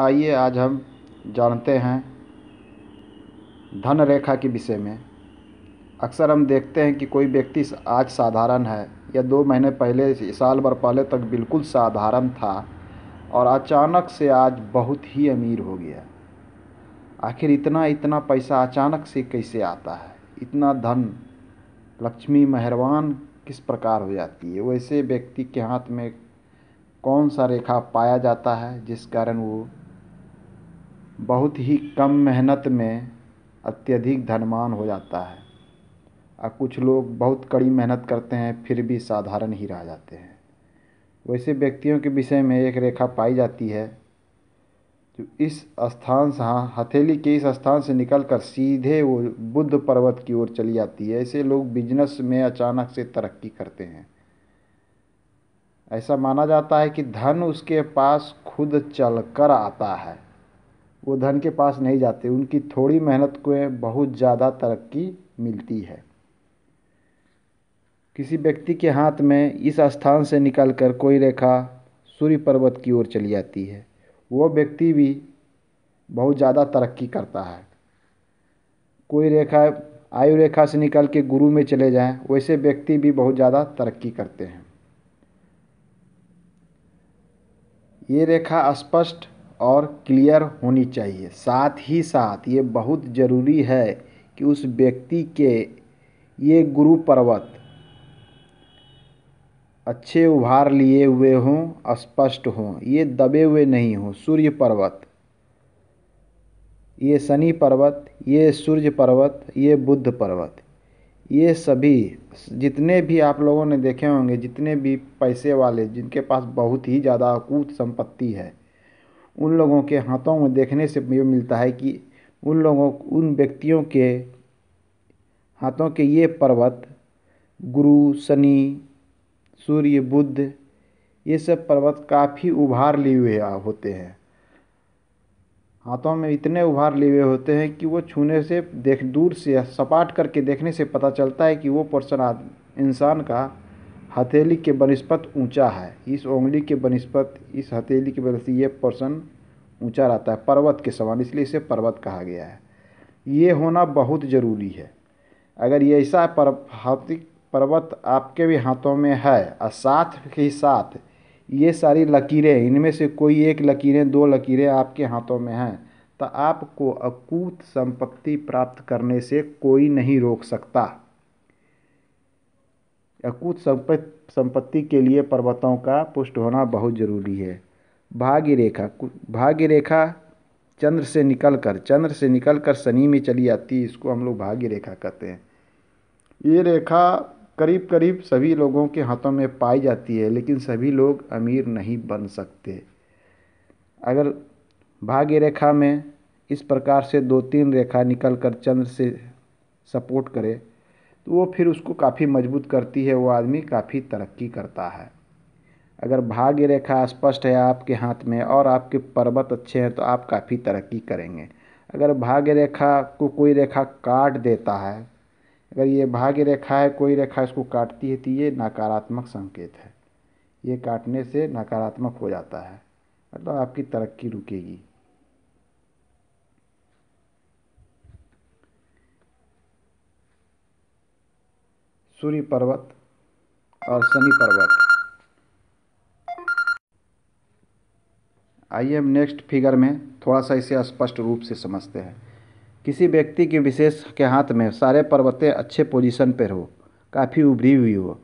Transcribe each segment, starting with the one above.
आइए आज हम जानते हैं धन रेखा के विषय में अक्सर हम देखते हैं कि कोई व्यक्ति आज साधारण है या दो महीने पहले साल भर पहले तक बिल्कुल साधारण था और अचानक से आज बहुत ही अमीर हो गया आखिर इतना इतना पैसा अचानक से कैसे आता है इतना धन लक्ष्मी मेहरबान किस प्रकार हो जाती है वैसे व्यक्ति के हाथ में कौन सा रेखा पाया जाता है जिस कारण वो बहुत ही कम मेहनत में अत्यधिक धनवान हो जाता है और कुछ लोग बहुत कड़ी मेहनत करते हैं फिर भी साधारण ही रह जाते हैं वैसे व्यक्तियों के विषय में एक रेखा पाई जाती है जो इस स्थान से हाँ हथेली के इस स्थान से निकलकर सीधे वो बुद्ध पर्वत की ओर चली जाती है ऐसे लोग बिजनेस में अचानक से तरक्की करते हैं ऐसा माना जाता है कि धन उसके पास खुद चलकर आता है वो धन के पास नहीं जाते उनकी थोड़ी मेहनत को बहुत ज़्यादा तरक्की मिलती है किसी व्यक्ति के हाथ में इस स्थान से निकलकर कोई रेखा सूर्य पर्वत की ओर चली जाती है वो व्यक्ति भी बहुत ज़्यादा तरक्की करता है कोई रेखा आयु रेखा से निकल के गुरु में चले जाएं वैसे व्यक्ति भी बहुत ज़्यादा तरक्की करते हैं ये रेखा स्पष्ट और क्लियर होनी चाहिए साथ ही साथ ये बहुत ज़रूरी है कि उस व्यक्ति के ये गुरु पर्वत अच्छे उभार लिए हुए हों स्पष्ट हों ये दबे हुए नहीं हों सूर्य पर्वत ये शनि पर्वत ये सूर्य पर्वत ये बुद्ध पर्वत ये सभी जितने भी आप लोगों ने देखे होंगे जितने भी पैसे वाले जिनके पास बहुत ही ज़्यादा अकूत संपत्ति है उन लोगों के हाथों में देखने से ये मिलता है कि उन लोगों उन व्यक्तियों के हाथों के ये पर्वत गुरु शनि सूर्य बुद्ध ये सब पर्वत काफ़ी उभार लिए हुए होते हैं हाथों में इतने उभार लिए हुए होते हैं कि वो छूने से देख दूर से सपाट करके देखने से पता चलता है कि वो पर्सन इंसान का हथेली के बनस्पत ऊंचा है इस उंगली के बनस्पत इस हथेली के बनस्पत ये पोर्सन ऊंचा रहता है पर्वत के समान इसलिए इसे पर्वत कहा गया है ये होना बहुत ज़रूरी है अगर ये ऐसा पर हाथिक पर्वत आपके भी हाथों में है और साथ के साथ ये सारी लकीरें इनमें से कोई एक लकीरें दो लकीरें आपके हाथों में हैं तो आपको अकूत संपत्ति प्राप्त करने से कोई नहीं रोक सकता अकूत संपत्ति के लिए पर्वतों का पुष्ट होना बहुत ज़रूरी है भाग्य रेखा भाग्य रेखा चंद्र से निकल कर चंद्र से निकल कर शनि में चली आती है इसको हम लोग भाग्य रेखा कहते हैं ये रेखा करीब करीब सभी लोगों के हाथों में पाई जाती है लेकिन सभी लोग अमीर नहीं बन सकते अगर भाग्य रेखा में इस प्रकार से दो तीन रेखा निकल कर चंद्र से सपोर्ट करें तो वो फिर उसको काफ़ी मजबूत करती है वो आदमी काफ़ी तरक्की करता है अगर भाग्य रेखा स्पष्ट है आपके हाथ में और आपके पर्वत अच्छे हैं तो आप काफ़ी तरक्की करेंगे अगर भाग्य रेखा को कोई रेखा काट देता है अगर ये भाग्य रेखा है कोई रेखा इसको काटती है तो ये नकारात्मक संकेत है ये काटने से नकारात्मक हो जाता है मतलब आपकी तरक्की रुकेगी सूर्य पर्वत और शनि पर्वत आइए हम नेक्स्ट फिगर में थोड़ा सा इसे स्पष्ट रूप से समझते हैं किसी व्यक्ति के विशेष के हाथ में सारे पर्वतें अच्छे पोजीशन पर हो काफ़ी उभरी हुई हो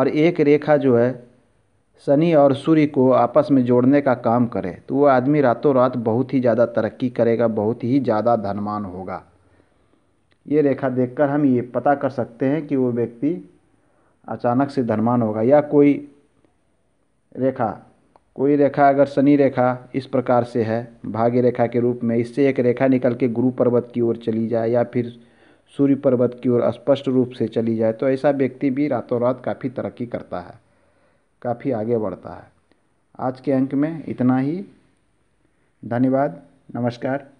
और एक रेखा जो है शनि और सूर्य को आपस में जोड़ने का काम करे तो वो आदमी रातों रात बहुत ही ज़्यादा तरक्की करेगा बहुत ही ज़्यादा धनवान होगा ये रेखा देखकर हम ये पता कर सकते हैं कि वो व्यक्ति अचानक से धनवान होगा या कोई रेखा कोई रेखा अगर शनि रेखा इस प्रकार से है भाग्य रेखा के रूप में इससे एक रेखा निकल के गुरु पर्वत की ओर चली जाए या फिर सूर्य पर्वत की ओर स्पष्ट रूप से चली जाए तो ऐसा व्यक्ति भी रातों रात काफ़ी तरक्की करता है काफ़ी आगे बढ़ता है आज के अंक में इतना ही धन्यवाद नमस्कार